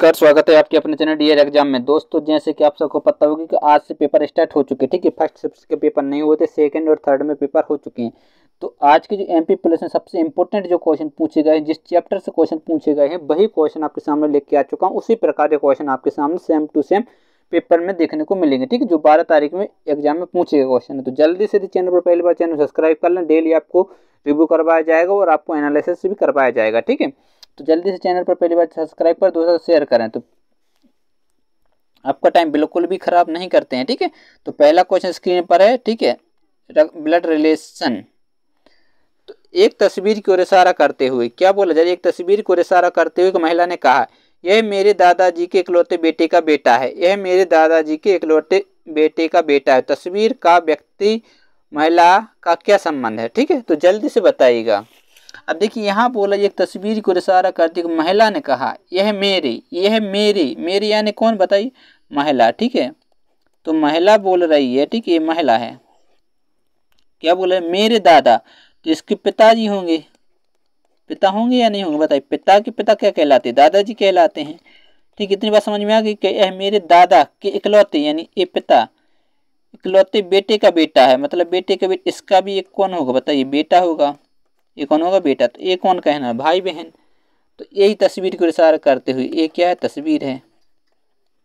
कर स्वागत है आपके अपने चैनल डीएर एग्जाम में दोस्तों जैसे कि आप सबको पता होगी कि आज से पेपर स्टार्ट हो चुके हैं ठीक है फर्स्ट शिफ्ट के पेपर नहीं हुए थे सेकंड और थर्ड में पेपर हो चुके हैं तो आज के जो एम पी पुलिस में सबसे इंपॉर्टेंट जो क्वेश्चन पूछे गए हैं जिस चैप्टर से क्वेश्चन पूछे गए हैं वही क्वेश्चन आपके सामने लेके आ चुका हूँ उसी प्रकार के क्वेश्चन आपके सामने सेम टू सेम पेपर में देखने को मिलेंगे ठीक है जो बारह तारीख में एग्जाम में पूछे गए क्वेश्चन है तो जल्दी से चैनल पर पहली बार चैनल सब्सक्राइब कर लें डेली आपको रिव्यू करवाया जाएगा और आपको एनालिसिस भी करवाया जाएगा ठीक है तो जल्दी से चैनल पर पहली बार सब्सक्राइब कर दोस्तों शेयर करें तो आपका टाइम बिल्कुल भी खराब नहीं करते हैं ठीक है तो पहला क्वेश्चन स्क्रीन पर है ठीक है ब्लड रिलेशन तो एक तस्वीर की ओर इशारा करते हुए क्या बोला जाए एक तस्वीर की ओर इशारा करते हुए महिला ने कहा यह मेरे दादाजी के इकलौते बेटे का बेटा है यह मेरे दादाजी के इकलौते बेटे का बेटा है तस्वीर का व्यक्ति महिला का क्या संबंध है ठीक है तो जल्दी से बताइएगा अब देखिए यहाँ बोला एक तस्वीर को इशारा करते महिला ने कहा यह मेरे यह मेरी मेरी यानी कौन बताई महिला ठीक है तो महिला बोल रही है ठीक है ये महिला है क्या बोले मेरे दादा तो इसके पिताजी होंगे पिता होंगे या नहीं होंगे बताइए पिता के पिता क्या कहलाते दादाजी कहलाते हैं ठीक इतनी बात समझ में आ गई कि यह मेरे दादा के इकलौते यानी ये पिता इकलौते बेटे का बेटा है मतलब बेटे का बेटा इसका भी एक कौन होगा बताइए बेटा होगा ये कौन होगा बेटा तो ये कौन कहना भाई बहन तो यही तस्वीर को इशारा करते हुए ये क्या है तस्वीर है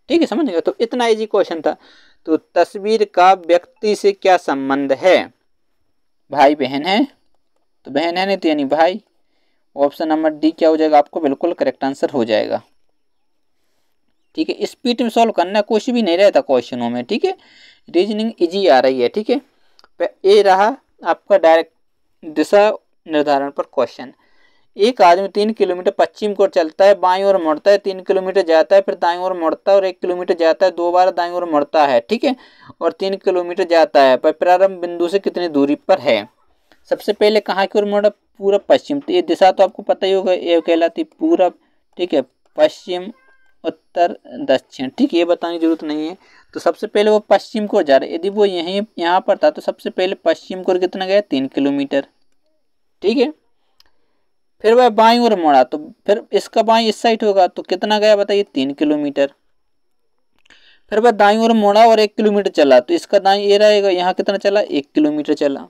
ठीक है समझ गए तो इतना इजी क्वेश्चन था तो तस्वीर का व्यक्ति से क्या संबंध है भाई बहन है तो बहन है नहीं तो यानी भाई ऑप्शन नंबर डी क्या हो जाएगा आपको बिल्कुल करेक्ट आंसर हो जाएगा ठीक है स्पीड में सॉल्व करना कुछ भी नहीं रहता क्वेश्चनों में ठीक है रीजनिंग इजी आ रही है ठीक है ये रहा आपका डायरेक्ट दिशा निर्धारण पर क्वेश्चन एक आदमी तीन किलोमीटर पश्चिम को चलता है बाई ओर मुड़ता है तीन किलोमीटर जाता है फिर दाई ओर मुड़ता है और एक किलोमीटर जाता है दो बार दाई ओर मुड़ता है ठीक है और तीन किलोमीटर जाता है पर प्रारंभ बिंदु से कितनी दूरी पर है सबसे पहले कहाँ की ओर मुड़ा पूरा पश्चिम तो ये दिशा तो आपको पता ही होगा ये कहलाती पूरा ठीक है पश्चिम उत्तर दक्षिण ठीक है ये बताने की जरूरत नहीं है तो सबसे पहले वो पश्चिम को जा रहा है यदि वो यहीं यहाँ पर था तो सबसे पहले पश्चिम को कितना गया तीन किलोमीटर ठीक है फिर वह बाई और मोड़ा तो फिर इसका बाई इस साइड होगा तो कितना गया बताइए तीन किलोमीटर फिर वह दाई और मोड़ा और एक किलोमीटर चला तो इसका दाई ये रहेगा यहाँ कितना चला एक किलोमीटर चला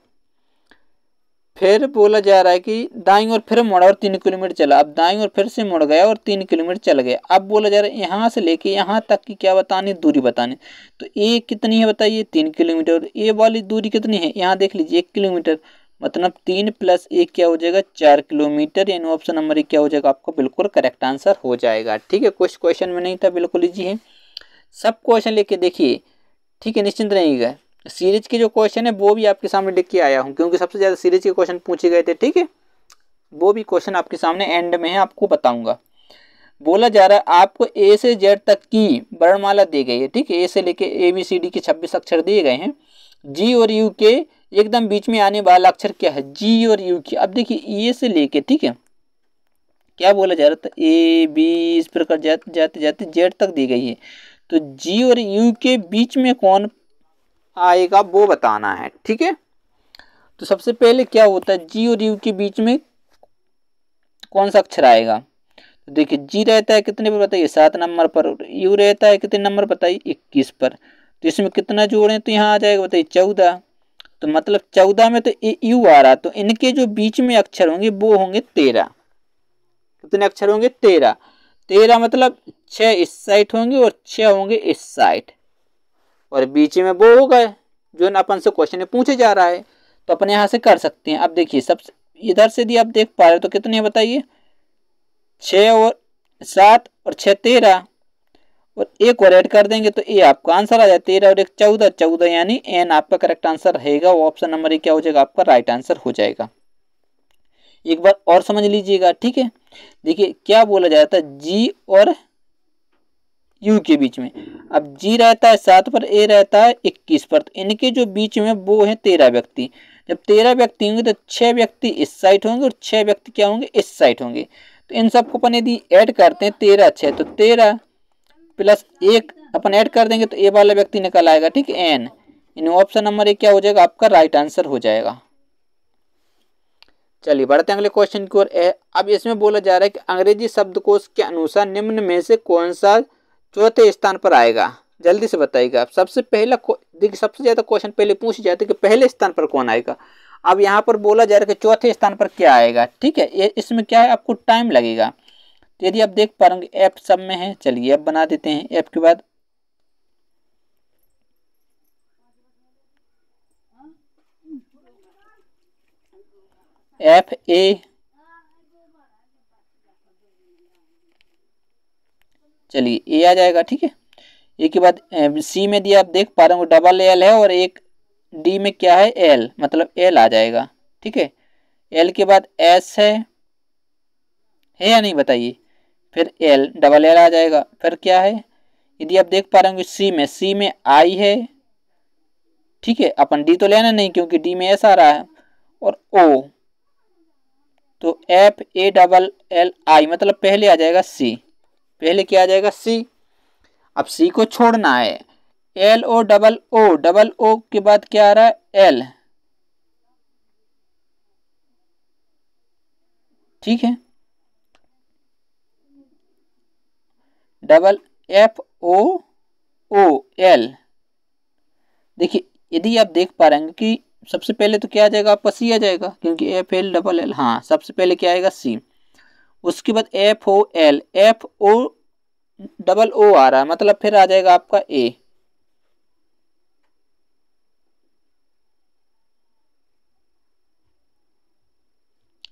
फिर बोला जा रहा है कि दाई और फिर मोड़ा और तीन किलोमीटर चला अब दाई और फिर से मुड़ गया और तीन किलोमीटर चल गया अब बोला जा रहा है यहाँ से लेके यहाँ तक की क्या बतानी दूरी बताने तो ये कितनी है बताइए तीन किलोमीटर ये वाली दूरी कितनी है यहाँ देख लीजिए एक किलोमीटर मतलब तीन प्लस एक क्या हो जाएगा चार किलोमीटर यानी ऑप्शन नंबर एक क्या हो जाएगा आपको बिल्कुल करेक्ट आंसर हो जाएगा ठीक है कुछ क्वेश्चन में नहीं था बिल्कुल इजी है सब क्वेश्चन लेके देखिए ठीक है निश्चिंत रहिएगा सीरीज के जो क्वेश्चन है वो भी आपके सामने लिख के आया हूँ क्योंकि सबसे ज़्यादा सीरीज के क्वेश्चन पूछे गए थे ठीक है वो भी क्वेश्चन आपके सामने एंड में है आपको बताऊँगा बोला जा रहा है आपको ए से जेड तक की वर्णमाला दी गई है ठीक है ए से लेके ए बी सी डी के छब्बीस अक्षर दिए गए हैं जी और यू के एकदम बीच में आने वाला अक्षर क्या है जी और यू की अब देखिए ये से लेके ठीक है क्या बोला जा रहा था ए बी इस प्रकार जाते जाते जाते जेड तक दी गई है तो जी और यू के बीच में कौन आएगा वो बताना है ठीक है तो सबसे पहले क्या होता है जी और यू के बीच में कौन सा अक्षर आएगा तो देखिए जी रहता है कितने पर बताइए सात नंबर पर यू रहता है कितने नंबर बताइए इक्कीस पर तो इसमें कितना जोड़ें तो यहाँ आ जाएगा बताइए चौदह तो मतलब चौदह में तो ए यू आ रहा तो इनके जो बीच में अक्षर होंगे वो होंगे तेरह कितने अक्षर होंगे तेरह तेरह मतलब छः इस साइड होंगे और छः होंगे इस साइड और बीच में वो हो गए जो ना अपन से क्वेश्चन पूछे जा रहा है तो अपने यहाँ से कर सकते हैं अब देखिए सबसे इधर से यदि आप देख पा रहे हो तो कितने बताइए छः और सात और छः तेरह और एक और रेड कर देंगे तो ए आपका आंसर आ जाए तेरह और एक चौदह चौदह यानी एन आपका करेक्ट आंसर रहेगा वो ऑप्शन नंबर ए क्या हो जाएगा आपका राइट आंसर हो जाएगा एक बार और समझ लीजिएगा ठीक है देखिए क्या बोला जाता है जी और यू के बीच में अब जी रहता है सात पर ए रहता है इक्कीस पर तो इनके जो बीच में वो है तेरह व्यक्ति जब तेरह व्यक्ति होंगे तो छः व्यक्ति इस साइड होंगे और छः व्यक्ति क्या होंगे इस साइड होंगे तो इन सबको अपन यदि ऐड करते हैं तेरह छः तो तेरह प्लस एक अपन ऐड कर देंगे तो ए वाला व्यक्ति निकल आएगा ठीक है एन इन ऑप्शन नंबर एक क्या हो जाएगा आपका राइट आंसर हो जाएगा चलिए बढ़ते हैं अगले क्वेश्चन की ओर अब इसमें बोला जा रहा है कि अंग्रेजी शब्दकोश के अनुसार निम्न में से कौन सा चौथे स्थान पर आएगा जल्दी से बताइएगा आप सबसे पहला देखिए सबसे ज़्यादा क्वेश्चन पहले पूछ जाते कि पहले स्थान पर कौन आएगा अब यहाँ पर बोला जा रहा है कि चौथे स्थान पर क्या आएगा ठीक है ये इसमें क्या है आपको टाइम लगेगा तो यदि आप देख पा रहे ऐप सब में है चलिए ऐप बना देते हैं ऐप के बाद एफ ए चलिए ए आ जाएगा ठीक है ए के बाद सी में दिया आप देख पा रहे हो डबल एल है और एक डी में क्या है एल मतलब एल आ जाएगा ठीक है एल के बाद एस है है या नहीं बताइए फिर एल डबल एल आ जाएगा फिर क्या है यदि आप देख पा रहे होंगे सी में सी में आई है ठीक है अपन डी तो लेना नहीं क्योंकि डी में एस आ रहा है और ओ तो F A double L I मतलब पहले आ जाएगा सी पहले क्या आ जाएगा सी अब सी को छोड़ना है L O double O double O के बाद क्या आ रहा है एल ठीक है double F O O L देखिए यदि आप देख पा रहे हैं कि सबसे पहले तो क्या आ जाएगा आपका सी आ जाएगा क्योंकि एफ एल डबल एल हाँ सबसे पहले क्या आएगा सी उसके बाद F O L F O double O आ रहा है मतलब फिर आ जाएगा आपका ए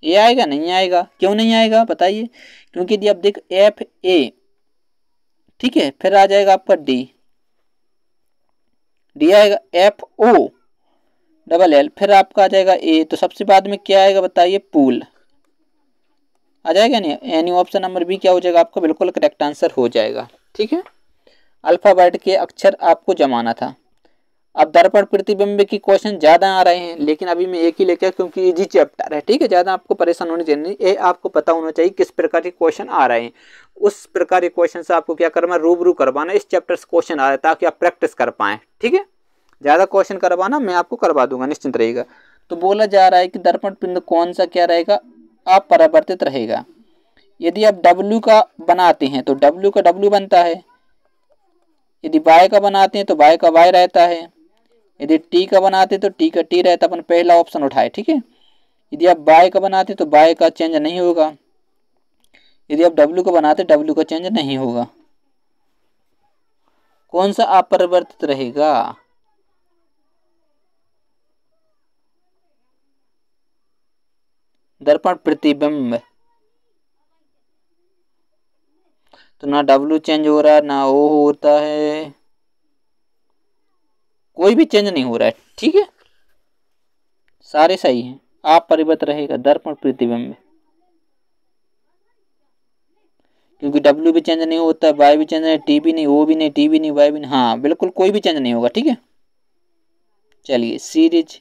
ये आएगा नहीं आएगा क्यों नहीं आएगा बताइए क्योंकि यदि आप देख एफ ए ठीक है फिर आ जाएगा आपका डी डी आएगा एफ ओ डबल एल फिर आपका आ जाएगा ए तो सबसे बाद में क्या आएगा बताइए पूल आ जाएगा नहीं यानी ऑप्शन नंबर बी क्या हो जाएगा आपका बिल्कुल करेक्ट आंसर हो जाएगा ठीक है अल्फ़ाबेट के अक्षर आपको जमाना था अब दर्पण प्रतिबिंब की क्वेश्चन ज़्यादा आ रहे हैं लेकिन अभी मैं एक ही लेके क्योंकि इजी चैप्टर है ठीक है ज़्यादा आपको परेशान होने चाहिए ये आपको पता होना चाहिए किस प्रकार के क्वेश्चन आ रहे हैं उस प्रकार के क्वेश्चन से आपको क्या करना रूबरू करवाना इस चैप्टर से क्वेश्चन आ रहा है ताकि आप प्रैक्टिस कर पाए ठीक है ज़्यादा क्वेश्चन करवाना मैं आपको करवा दूंगा निश्चिंत रहेगा तो बोला जा रहा है कि दर्पण पिंड कौन सा क्या रहेगा आप परिवर्तित रहेगा यदि आप डब्ल्यू का बनाते हैं तो डब्ल्यू का डब्ल्यू बनता है यदि बाय का बनाते हैं तो बाय का बाय रहता है यदि टी का बनाते तो टी का टी रहता अपन पहला ऑप्शन उठाए ठीक है यदि आप बाय का बनाते तो बाय का चेंज नहीं होगा यदि आप डब्ल्यू का बनाते डब्ल्यू का चेंज नहीं होगा कौन सा अपरिवर्तित रहेगा दर्पण प्रतिबिंब तो ना डब्लू चेंज हो रहा है ना ओ होता है कोई भी चेंज नहीं हो रहा है ठीक है सारे सही हैं आप परिवर्त रहेगा दर्पण प्रतिबिंब में क्योंकि डब्ल्यू भी चेंज नहीं होता वाई भी चेंज नहीं टी भी नहीं ओ भी नहीं टी भी नहीं वाई भी नहीं हाँ बिल्कुल कोई भी चेंज नहीं होगा ठीक है चलिए सीरीज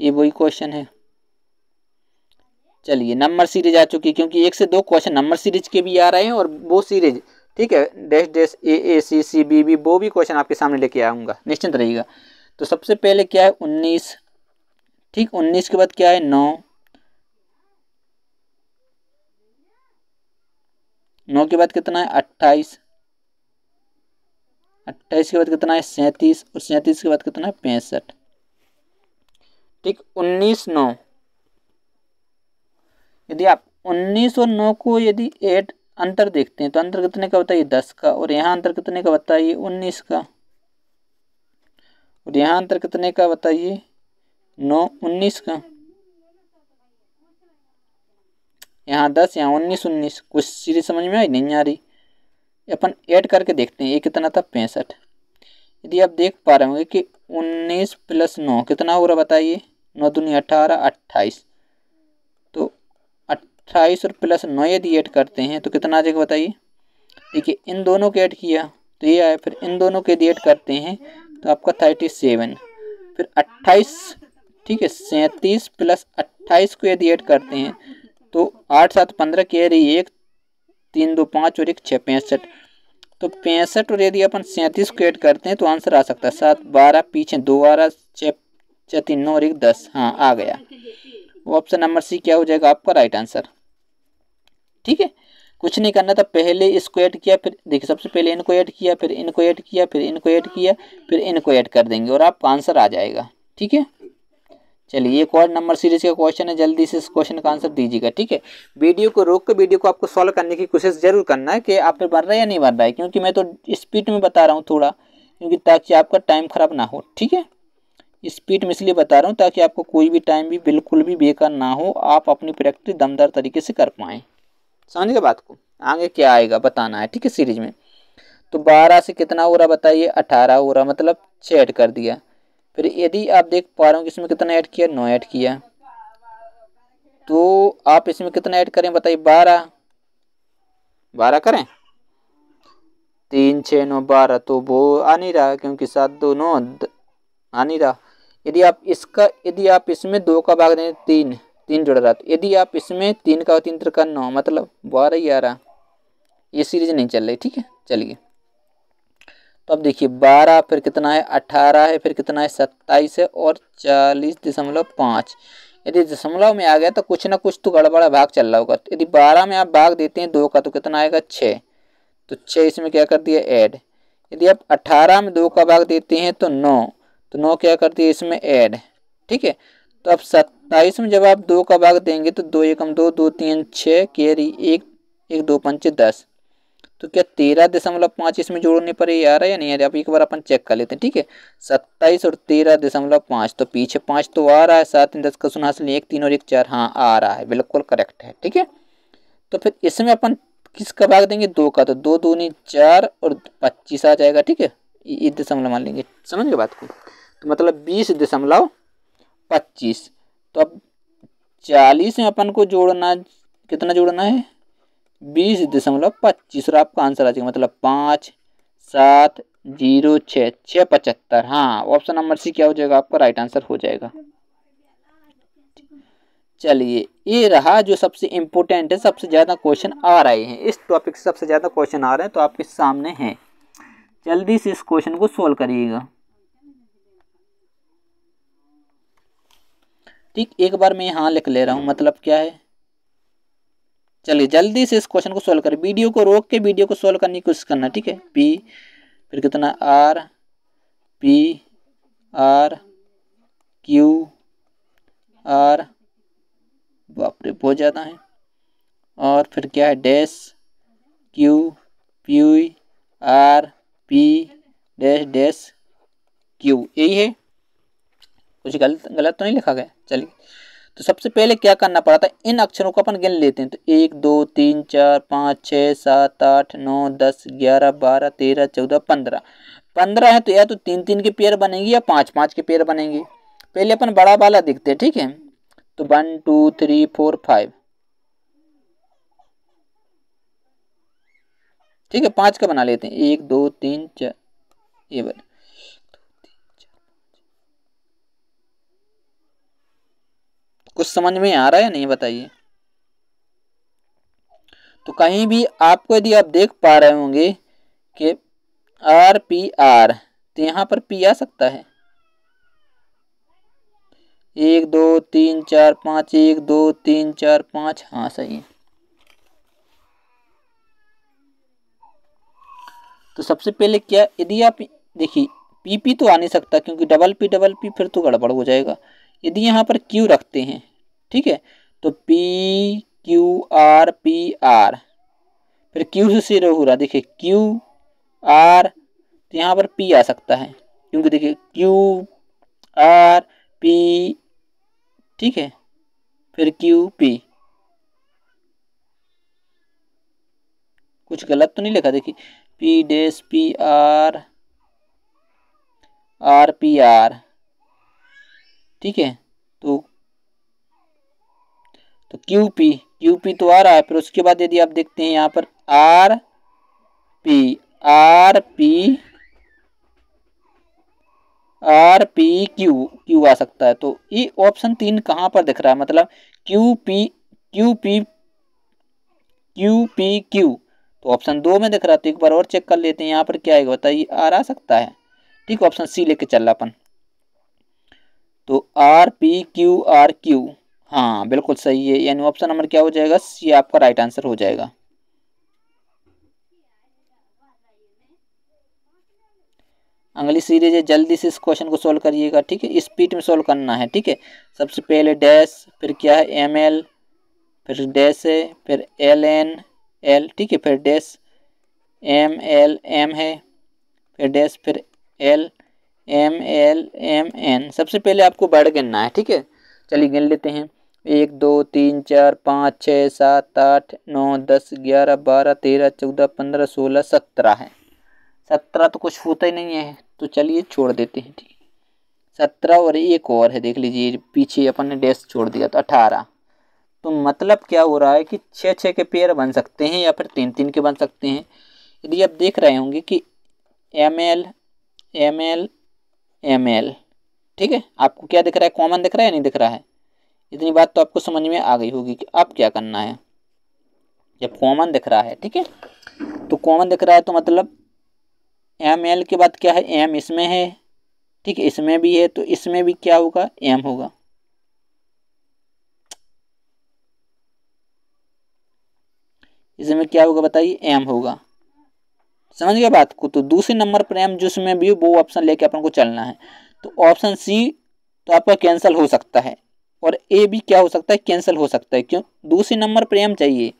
ये वही क्वेश्चन है चलिए नंबर सीरीज आ चुकी है क्योंकि एक से दो क्वेश्चन नंबर सीरीज के भी आ रहे हैं और वो सीरीज ठीक है dash dash A A C C B B वो भी क्वेश्चन आपके सामने लेके आऊँगा निश्चिंत रहिएगा तो सबसे पहले क्या है उन्नीस ठीक उन्नीस के बाद क्या है नौ नौ के बाद कितना है अट्ठाईस अट्ठाईस के बाद कितना है सैंतीस और सैंतीस के बाद कितना है पैंसठ ठीक उन्नीस नौ यदि आप उन्नीस और नौ को यदि एट अंतर देखते हैं तो अंतर कितने का बताइए दस का और यहाँ अंतर कितने का बताइए उन्नीस का और यहाँ अंतर कितने का बताइए नौ उन्नीस का यहाँ दस यहाँ उन्नीस उन्नीस कुछ सीरीज समझ में आई नहीं आ रही अपन ऐड करके देखते हैं ये कितना था पैंसठ यदि आप देख पा रहे होंगे कि उन्नीस प्लस नौ कितना हो रहा बताइए नौ दुनिया अठारह अट्ठाईस अट्ठाईस और प्लस नौ यदि ऐड करते हैं तो कितना आ जाएगा बताइए देखिए इन दोनों के ऐड किया तो ये आया फिर इन दोनों के यदि ऐड करते हैं तो आपका थर्टी सेवन फिर अट्ठाईस ठीक है सैंतीस प्लस अट्ठाईस को यदि ऐड करते हैं तो आठ सात पंद्रह के रही एक तीन दो पाँच और एक छः पैंसठ तो पैंसठ और यदि अपन सैंतीस को ऐड करते हैं तो आंसर आ सकता है सात बारह पीछे दो बारह छः छः तीन नौ और एक दस हाँ आ गया ऑप्शन नंबर सी क्या हो जाएगा आपका राइट आंसर ठीक है कुछ नहीं करना था पहले इसको ऐड किया फिर देखिए सबसे पहले इनको ऐड किया फिर इनको ऐड किया फिर इनको ऐड किया फिर इनको ऐड कर देंगे और आपका आंसर आ जाएगा ठीक है चलिए एक और नंबर सीरीज का क्वेश्चन है जल्दी से इस क्वेश्चन का आंसर दीजिएगा ठीक है वीडियो को रोक कर वीडियो को आपको सॉल्व करने की कोशिश जरूर करना है कि आप बन रहा है या नहीं बन रहा है क्योंकि मैं तो स्पीड में बता रहा हूँ थोड़ा क्योंकि ताकि आपका टाइम खराब ना हो ठीक है स्पीड में इसलिए बता रहा हूँ ताकि आपको कोई भी टाइम भी बिल्कुल भी बेकार ना हो आप अपनी प्रैक्टिस दमदार तरीके से कर पाएँ समझ गए बात को आगे क्या आएगा बताना है ठीक है सीरीज में तो बारह से कितना हो रहा बताइए अठारह हो रहा मतलब छः ऐड कर दिया फिर यदि आप देख पा रहे हो कि इसमें कितना ऐड किया नौ ऐड किया तो आप इसमें कितना ऐड करें बताइए बारह बारह करें तीन छः नौ बारह तो वो आ नहीं रहा क्योंकि सात दो नौ आ नहीं रहा यदि आप इसका यदि आप इसमें दो का भाग दें तीन तीन जुड़ रहा था यदि आप इसमें तीन का तीन तरह का नौ मतलब बारह ग्यारह ये सीरीज नहीं चल रही ठीक है चलिए तो अब देखिए बारह फिर कितना है अट्ठारह है फिर कितना है सत्ताईस है और चालीस दशमलव पाँच यदि दशमलव में आ गया तो कुछ ना कुछ तो गड़बड़ा भाग चल रहा होगा यदि बारह में आप भाग देते हैं दो का तो कितना आएगा छः तो छः इसमें क्या कर दिया ऐड यदि आप अट्ठारह में दो का भाग देते हैं तो नौ तो नौ क्या करती है इसमें ऐड ठीक है तो अब सत्ताईस में जब आप दो का भाग देंगे तो दो एकम दो दो तीन छः कैरी एक एक दो पंच दस तो क्या तेरह दशमलव पाँच इसमें जोड़ने पर ही आ रहा है या नहीं आ रहा अब एक बार अपन चेक कर लेते हैं ठीक है सत्ताईस और तेरह दशमलव पाँच तो पीछे पाँच तो आ रहा है सात दस का सुन हासिल एक तीन और एक चार हाँ आ रहा है बिल्कुल करेक्ट है ठीक है तो फिर इसमें अपन किसका भाग देंगे दो का तो दो दूनी चार और पच्चीस आ जाएगा ठीक है ये दशमलव मान लेंगे समझ गए बात को तो मतलब बीस दशमलव पच्चीस तो अब चालीस में अपन को जोड़ना कितना जोड़ना है बीस दशमलव पच्चीस और आपका आंसर आ जाएगा मतलब पाँच सात जीरो छः छः पचहत्तर हाँ ऑप्शन नंबर सी क्या हो जाएगा आपका राइट आंसर हो जाएगा चलिए ये रहा जो सबसे इम्पोर्टेंट है सबसे ज़्यादा क्वेश्चन आ रहे हैं इस टॉपिक से सबसे ज़्यादा क्वेश्चन आ रहे हैं तो आपके सामने हैं जल्दी से इस क्वेश्चन को सोल्व करिएगा ठीक एक बार मैं यहाँ लिख ले रहा हूँ मतलब क्या है चलिए जल्दी से इस क्वेश्चन को सोल्व करें वीडियो को रोक के वीडियो को सोल्व करने की कोशिश करना ठीक है पी फिर कितना R P R Q R बाप रे बहुत ज़्यादा है और फिर क्या है dash Q P R P dash dash Q यही है कुछ गलत गलत तो नहीं लिखा गया चलिए तो सबसे पहले क्या करना पड़ा था इन अक्षरों को अपन गिन लेते हैं तो एक दो तीन चार पाँच छः सात आठ नौ दस ग्यारह बारह तेरह चौदह पंद्रह पंद्रह है तो या तो तीन तीन के पेयर बनेंगे या पाँच पाँच के पेयर बनेंगे पहले अपन बड़ा वाला देखते हैं ठीक है तो one two three four five ठीक है पांच का बना लेते हैं एक दो तीन चार कुछ समझ में आ रहा है नहीं बताइए तो कहीं भी आपको यदि आप देख पा रहे होंगे कि आर पी आर तो यहां पर पी आ सकता है एक दो तीन चार पाँच एक दो तीन चार पाँच हाँ सही है तो सबसे पहले क्या यदि आप देखिए पी पी तो आ नहीं सकता क्योंकि डबल पी डबल पी फिर तो गड़बड़ हो जाएगा यदि यहाँ पर क्यू रखते हैं ठीक है तो P Q R P R फिर क्यू से शुरू हो रहा देखिए क्यू आर तो यहाँ पर पी आ सकता है क्योंकि देखिए क्यू आर पी ठीक है फिर क्यू पी कुछ गलत तो नहीं लिखा देखिए P dash P R R P R ठीक है तो तो क्यू पी क्यू पी तो आ रहा है फिर उसके बाद यदि आप देखते हैं यहाँ पर R P R P R P Q Q आ सकता है तो ये ऑप्शन तीन कहाँ पर दिख रहा है मतलब Q P Q P Q P Q तो ऑप्शन दो में दिख रहा तो एक बार और चेक कर लेते हैं यहाँ पर क्या आएगा बताइए आर आ सकता है ठीक ऑप्शन सी लेके चल रहा अपन तो R P Q R Q हाँ बिल्कुल सही है यानी ऑप्शन नंबर क्या हो जाएगा सी आपका राइट आंसर हो जाएगा अगली सीरीज है जल्दी से इस क्वेश्चन को सोल्व करिएगा ठीक है स्पीड में सोल्व करना है ठीक है सबसे पहले डैश फिर क्या है एम एल फिर डैश है फिर एल एन एल ठीक है फिर डैश एम एल एम है फिर डैश फिर L M L M N सबसे पहले आपको वर्ड गिनना है ठीक है चलिए गिन लेते हैं एक दो तीन चार पाँच छः सात आठ नौ दस ग्यारह बारह तेरह चौदह पंद्रह सोलह सत्रह है सत्रह तो कुछ होता ही नहीं है तो चलिए छोड़ देते हैं ठीक है सत्रह और एक और है देख लीजिए पीछे अपन ने डैश छोड़ दिया तो अठारह तो मतलब क्या हो रहा है कि छः छः के पेयर बन सकते हैं या फिर तीन तीन के बन सकते हैं यदि आप देख रहे होंगे कि M L M L M L ठीक है आपको क्या दिख रहा है कॉमन दिख रहा है या नहीं दिख रहा है इतनी बात तो आपको समझ में आ गई होगी कि अब क्या करना है जब कॉमन दिख रहा है ठीक है तो कॉमन दिख रहा है तो मतलब एम एल के बाद क्या है एम इसमें है ठीक है इसमें भी है तो इसमें भी क्या होगा एम होगा इसमें क्या होगा बताइए एम होगा समझ गया बात को तो दूसरे नंबर पर एम जिसमें भी वो ऑप्शन लेके अपन को चलना है तो ऑप्शन सी तो आपका कैंसिल हो सकता है और ए भी क्या हो सकता है कैंसिल हो सकता है क्यों दूसरे नंबर पर एम चाहिए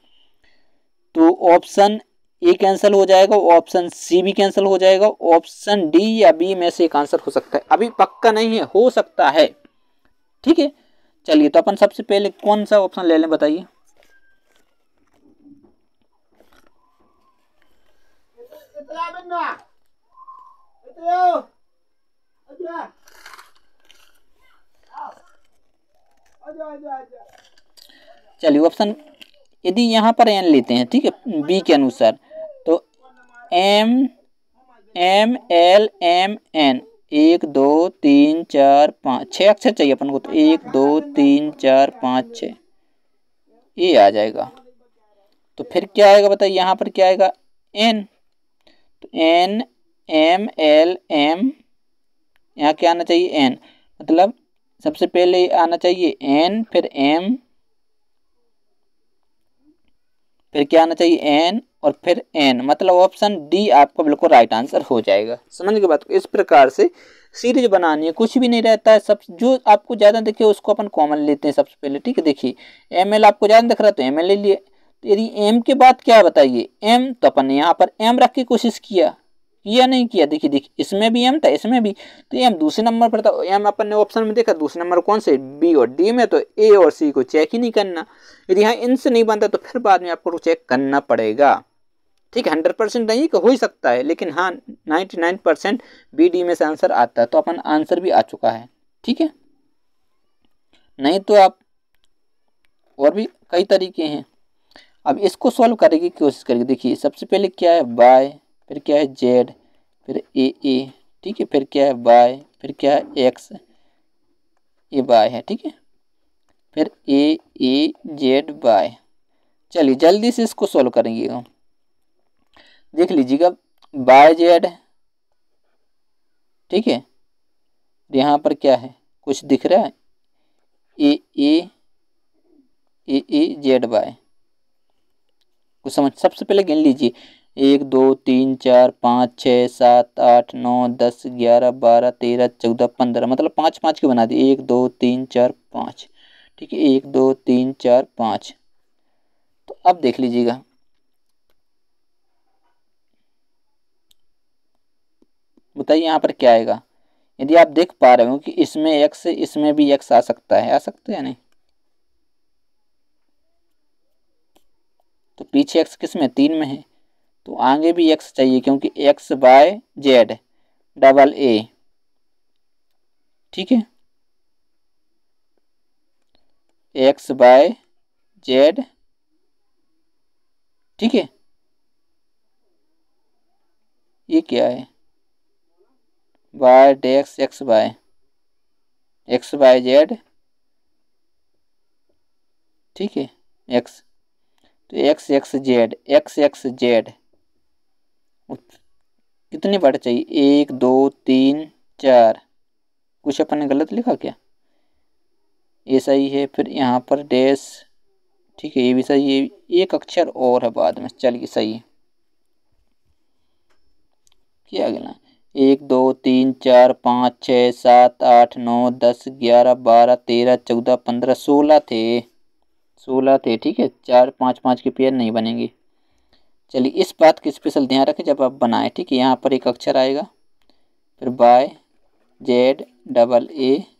तो ऑप्शन ए कैंसिल हो जाएगा ऑप्शन सी भी कैंसिल हो जाएगा ऑप्शन डी या बी में से एक आंसर हो सकता है अभी पक्का नहीं है हो सकता है ठीक है चलिए तो अपन सबसे पहले कौन सा ऑप्शन ले लें बताइए चलिए ऑप्शन यदि यहाँ पर एन लेते हैं ठीक है बी के अनुसार तो M M L M N एक दो तीन चार पाँच छः अक्षर चाहिए अपन को तो एक दो तीन चार पाँच छ ये आ जाएगा तो फिर क्या आएगा बताइए यहाँ पर क्या आएगा N N M L M यहाँ क्या आना चाहिए एन मतलब सबसे पहले आना चाहिए एन फिर एम फिर क्या आना चाहिए एन और फिर एन मतलब ऑप्शन डी आपका बिल्कुल राइट आंसर हो जाएगा समझ के बात इस प्रकार से सीरीज बनानी है कुछ भी नहीं रहता है सब जो आपको ज़्यादा देखिए उसको अपन कॉमन लेते हैं सबसे पहले ठीक है देखिए एम एल आपको ज़्यादा दिख रहा है तो एम एल ले लिए तो यदि एम के बाद क्या बताइए एम तो अपन ने यहाँ पर एम रख के कोशिश किया किया नहीं किया देखिए देखिए इसमें भी एम था इसमें भी तो एम दूसरे नंबर पर था एम अपन ने ऑप्शन में देखा दूसरे नंबर कौन से बी और डी में तो ए और सी को चेक ही नहीं करना यदि यहाँ इनसे नहीं बनता तो फिर बाद में आपको चेक करना पड़ेगा ठीक है हंड्रेड परसेंट नहीं हो ही सकता है लेकिन हाँ ninety nine percent B D में से आंसर आता है तो अपन आंसर भी आ चुका है ठीक है नहीं तो आप और भी कई तरीके हैं अब इसको सॉल्व करने की कोशिश करेंगे देखिए सबसे पहले क्या है बाय फिर क्या है जेड फिर ए ए ठीक है फिर क्या है बाय फिर क्या है एक्स ए बाय है ठीक है फिर ए ए जेड बाय चलिए जल्दी से इसको सॉल्व करेंगे देख लीजिएगा बाय जेड ठीक है यहाँ पर क्या है कुछ दिख रहा है ए ए ए ए जेड बाय को समझ सबसे पहले गिन लीजिए एक दो तीन चार पाँच छः सात आठ नौ दस ग्यारह बारह तेरह चौदह पंद्रह मतलब पाँच पाँच के बना दिए एक दो तीन चार पाँच ठीक है एक दो तीन चार पाँच तो अब देख लीजिएगा बताइए यहाँ पर क्या आएगा यदि आप देख पा रहे हो कि इसमें एक्स इसमें भी एक्स आ सकता है आ सकता है या नहीं तो पीछे एक्स किस में तीन में है तो आगे भी एक्स चाहिए क्योंकि X by Z double A ठीक है एक्स बाय जेड ठीक है ये क्या है बाय डेक्स X by X by Z ठीक है एक्स तो X X Z X X Z कितने पार्ट चाहिए एक दो तीन चार कुछ अपन ने गलत लिखा क्या ये सही है फिर यहाँ पर डैश ठीक है ये भी सही है एक अक्षर और है बाद में चलिए सही है क्या गया एक दो तीन चार पाँच छः सात आठ नौ दस ग्यारह बारह तेरह चौदह पंद्रह सोलह थे सोलह थे ठीक है चार पाँच पाँच के पेयर नहीं बनेंगे चलिए इस बात की स्पेशल ध्यान रखें जब आप बनाएं ठीक है यहाँ पर एक अक्षर आएगा फिर बाय जेड डबल ए